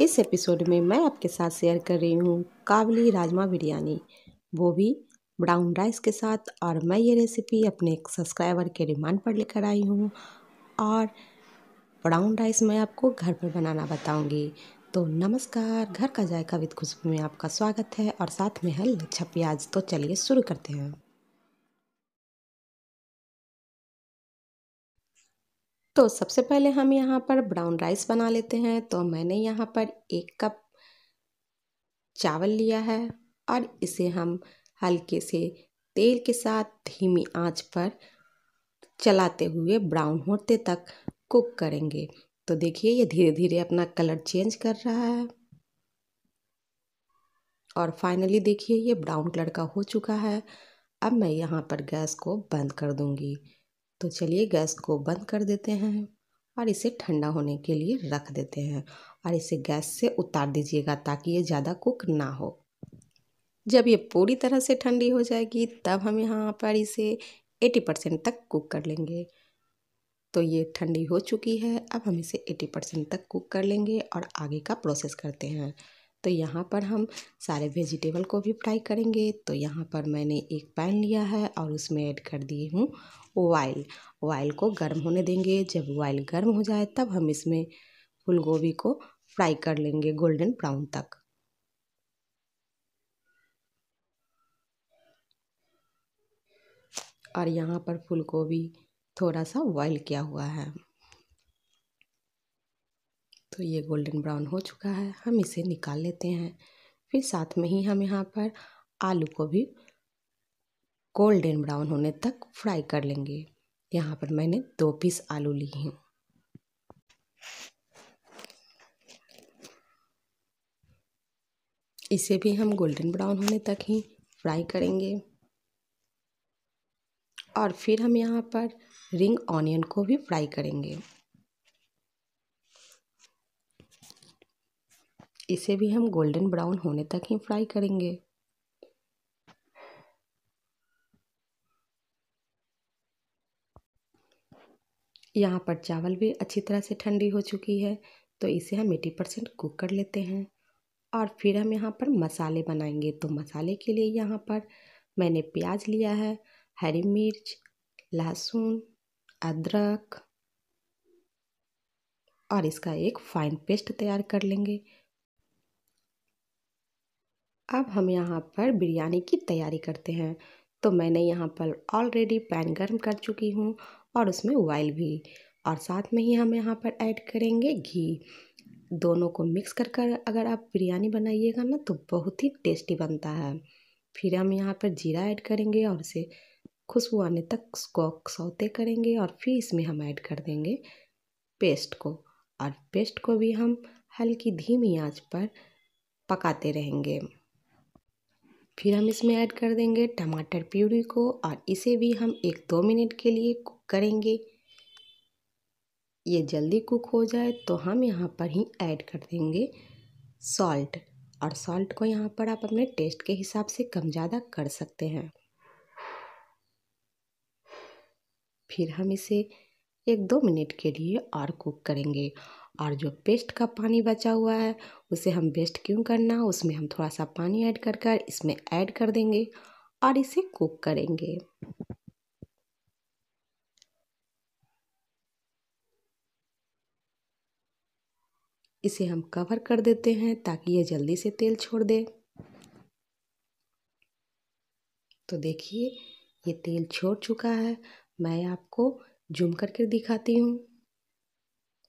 इस एपिसोड में मैं आपके साथ शेयर कर रही हूँ काबली राजमा बिरयानी वो भी ब्राउन राइस के साथ और मैं ये रेसिपी अपने एक सब्सक्राइबर के रिमांड पर लेकर आई हूँ और ब्राउन राइस मैं आपको घर पर बनाना बताऊँगी तो नमस्कार घर का जायका विद खुशबू में आपका स्वागत है और साथ में है लच्छा प्याज तो चलिए शुरू करते हैं तो सबसे पहले हम यहाँ पर ब्राउन राइस बना लेते हैं तो मैंने यहाँ पर एक कप चावल लिया है और इसे हम हल्के से तेल के साथ धीमी आंच पर चलाते हुए ब्राउन होते तक कुक करेंगे तो देखिए ये धीरे धीरे अपना कलर चेंज कर रहा है और फाइनली देखिए ये ब्राउन कलर का हो चुका है अब मैं यहाँ पर गैस को बंद कर दूँगी तो चलिए गैस को बंद कर देते हैं और इसे ठंडा होने के लिए रख देते हैं और इसे गैस से उतार दीजिएगा ताकि ये ज़्यादा कुक ना हो जब ये पूरी तरह से ठंडी हो जाएगी तब हम यहाँ पर इसे 80 परसेंट तक कुक कर लेंगे तो ये ठंडी हो चुकी है अब हम इसे 80 परसेंट तक कुक कर लेंगे और आगे का प्रोसेस करते हैं तो यहाँ पर हम सारे वेजिटेबल को भी फ्राई करेंगे तो यहाँ पर मैंने एक पैन लिया है और उसमें ऐड कर दिए हूँ ऑयल ऑयल को गर्म होने देंगे जब ऑयल गर्म हो जाए तब हम इसमें फूल गोभी को फ्राई कर लेंगे गोल्डन ब्राउन तक और यहाँ पर फूल गोभी थोड़ा सा बॉइल किया हुआ है तो ये गोल्डन ब्राउन हो चुका है हम इसे निकाल लेते हैं फिर साथ में ही हम यहाँ पर आलू को भी गोल्डन ब्राउन होने तक फ्राई कर लेंगे यहाँ पर मैंने दो पीस आलू ली हूँ इसे भी हम गोल्डन ब्राउन होने तक ही फ्राई करेंगे और फिर हम यहाँ पर रिंग ऑनियन को भी फ्राई करेंगे इसे भी हम गोल्डन ब्राउन होने तक ही फ्राई करेंगे यहाँ पर चावल भी अच्छी तरह से ठंडी हो चुकी है तो इसे हम एटी परसेंट कुक कर लेते हैं और फिर हम यहाँ पर मसाले बनाएंगे तो मसाले के लिए यहाँ पर मैंने प्याज लिया है हरी मिर्च लहसुन अदरक और इसका एक फाइन पेस्ट तैयार कर लेंगे अब हम यहाँ पर बिरयानी की तैयारी करते हैं तो मैंने यहाँ पर ऑलरेडी पैन गर्म कर चुकी हूँ और उसमें ऑयल भी और साथ में ही हम यहाँ पर ऐड करेंगे घी दोनों को मिक्स कर कर अगर आप बिरयानी बनाइएगा ना तो बहुत ही टेस्टी बनता है फिर हम यहाँ पर जीरा ऐड करेंगे और उसे खुशबू आने तक उसको सौते करेंगे और फिर इसमें हम ऐड कर देंगे पेस्ट को और पेस्ट को भी हम हल्की धीमी आंच पर पकाते रहेंगे फिर हम इसमें ऐड कर देंगे टमाटर प्यूरी को और इसे भी हम एक दो मिनट के लिए कुक करेंगे ये जल्दी कुक हो जाए तो हम यहाँ पर ही ऐड कर देंगे सॉल्ट और सॉल्ट को यहाँ पर आप अपने टेस्ट के हिसाब से कम ज़्यादा कर सकते हैं फिर हम इसे एक दो मिनट के लिए और कुक करेंगे और जो पेस्ट का पानी बचा हुआ है उसे हम वेस्ट क्यों करना उसमें हम थोड़ा सा पानी ऐड कर कर इसमें ऐड कर देंगे और इसे कुक करेंगे इसे हम कवर कर देते हैं ताकि ये जल्दी से तेल छोड़ दे तो देखिए ये तेल छोड़ चुका है मैं आपको जूम करके दिखाती हूँ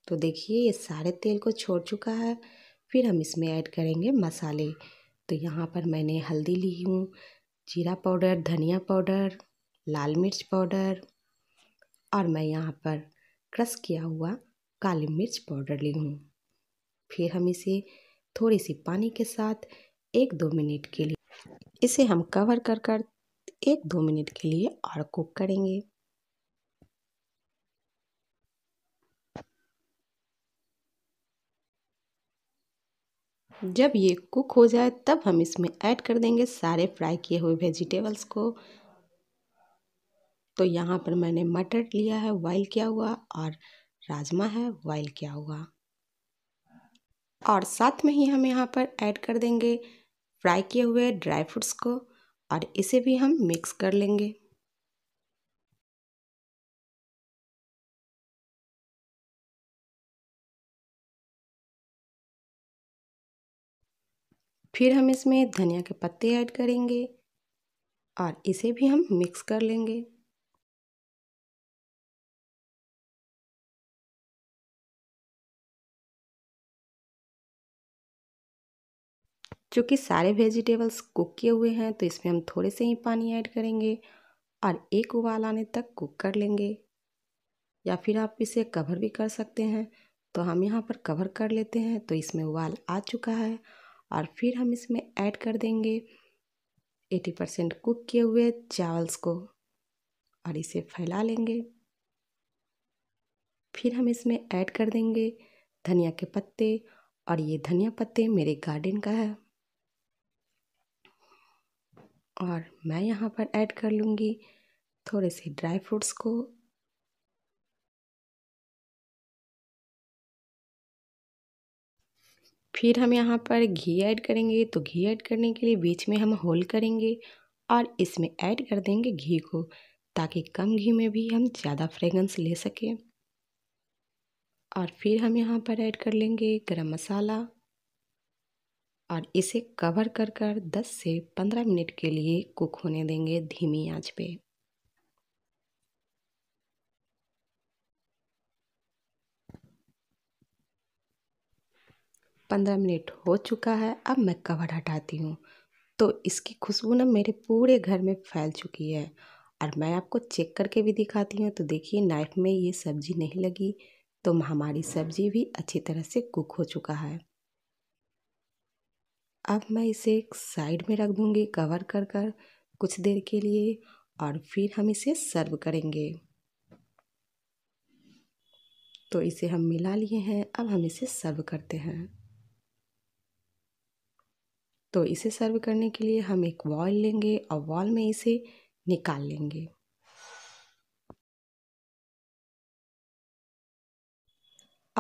तो देखिए ये सारे तेल को छोड़ चुका है फिर हम इसमें ऐड करेंगे मसाले तो यहाँ पर मैंने हल्दी ली हूँ जीरा पाउडर धनिया पाउडर लाल मिर्च पाउडर और मैं यहाँ पर क्रश किया हुआ काली मिर्च पाउडर ली हूँ फिर हम इसे थोड़ी सी पानी के साथ एक दो मिनट के लिए इसे हम कवर कर कर एक दो मिनट के लिए और कुक करेंगे जब ये कुक हो जाए तब हम इसमें ऐड कर देंगे सारे फ्राई किए हुए वेजिटेबल्स को तो यहाँ पर मैंने मटर लिया है बॉइल किया हुआ और राजमा है बॉइल किया हुआ और साथ में ही हम यहाँ पर ऐड कर देंगे फ्राई किए हुए ड्राई फ्रूट्स को और इसे भी हम मिक्स कर लेंगे फिर हम इसमें धनिया के पत्ते ऐड करेंगे और इसे भी हम मिक्स कर लेंगे चूँकि सारे वेजिटेबल्स कुक किए हुए हैं तो इसमें हम थोड़े से ही पानी ऐड करेंगे और एक उबाल आने तक कुक कर लेंगे या फिर आप इसे कवर भी कर सकते हैं तो हम यहाँ पर कवर कर लेते हैं तो इसमें उबाल आ चुका है और फिर हम इसमें ऐड कर देंगे एटी परसेंट कुक किए हुए चावल्स को और इसे फैला लेंगे फिर हम इसमें ऐड कर देंगे धनिया के पत्ते और ये धनिया पत्ते मेरे गार्डन का है और मैं यहाँ पर ऐड कर लूँगी थोड़े से ड्राई फ्रूट्स को फिर हम यहाँ पर घी ऐड करेंगे तो घी ऐड करने के लिए बीच में हम होल करेंगे और इसमें ऐड कर देंगे घी को ताकि कम घी में भी हम ज़्यादा फ्रेगरेंस ले सकें और फिर हम यहाँ पर ऐड कर लेंगे गरम मसाला और इसे कवर कर कर 10 से 15 मिनट के लिए कुक होने देंगे धीमी आंच पे पंद्रह मिनट हो चुका है अब मैं कवर हटाती हूँ तो इसकी खुशबू ना मेरे पूरे घर में फैल चुकी है और मैं आपको चेक करके भी दिखाती हूँ तो देखिए नाइफ में ये सब्ज़ी नहीं लगी तो हमारी सब्ज़ी भी अच्छी तरह से कुक हो चुका है अब मैं इसे एक साइड में रख दूँगी कवर कर कर कुछ देर के लिए और फिर हम इसे सर्व करेंगे तो इसे हम मिला लिए हैं अब हम इसे सर्व करते हैं तो इसे सर्व करने के लिए हम एक वॉल लेंगे और वॉल में इसे निकाल लेंगे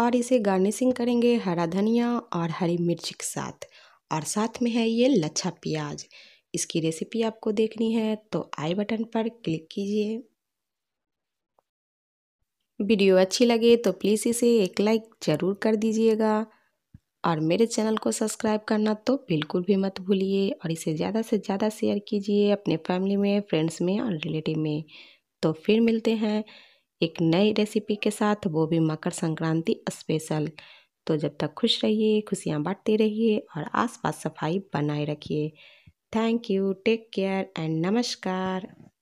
और इसे गार्निशिंग करेंगे हरा धनिया और हरी मिर्च के साथ और साथ में है ये लच्छा प्याज इसकी रेसिपी आपको देखनी है तो आई बटन पर क्लिक कीजिए वीडियो अच्छी लगे तो प्लीज़ इसे एक लाइक ज़रूर कर दीजिएगा और मेरे चैनल को सब्सक्राइब करना तो बिल्कुल भी मत भूलिए और इसे ज़्यादा से ज़्यादा शेयर कीजिए अपने फैमिली में फ्रेंड्स में और रिलेटिव में तो फिर मिलते हैं एक नई रेसिपी के साथ वो भी मकर संक्रांति स्पेशल तो जब तक खुश रहिए खुशियाँ बांटते रहिए और आसपास सफाई बनाए रखिए thank you take care and नमस्कार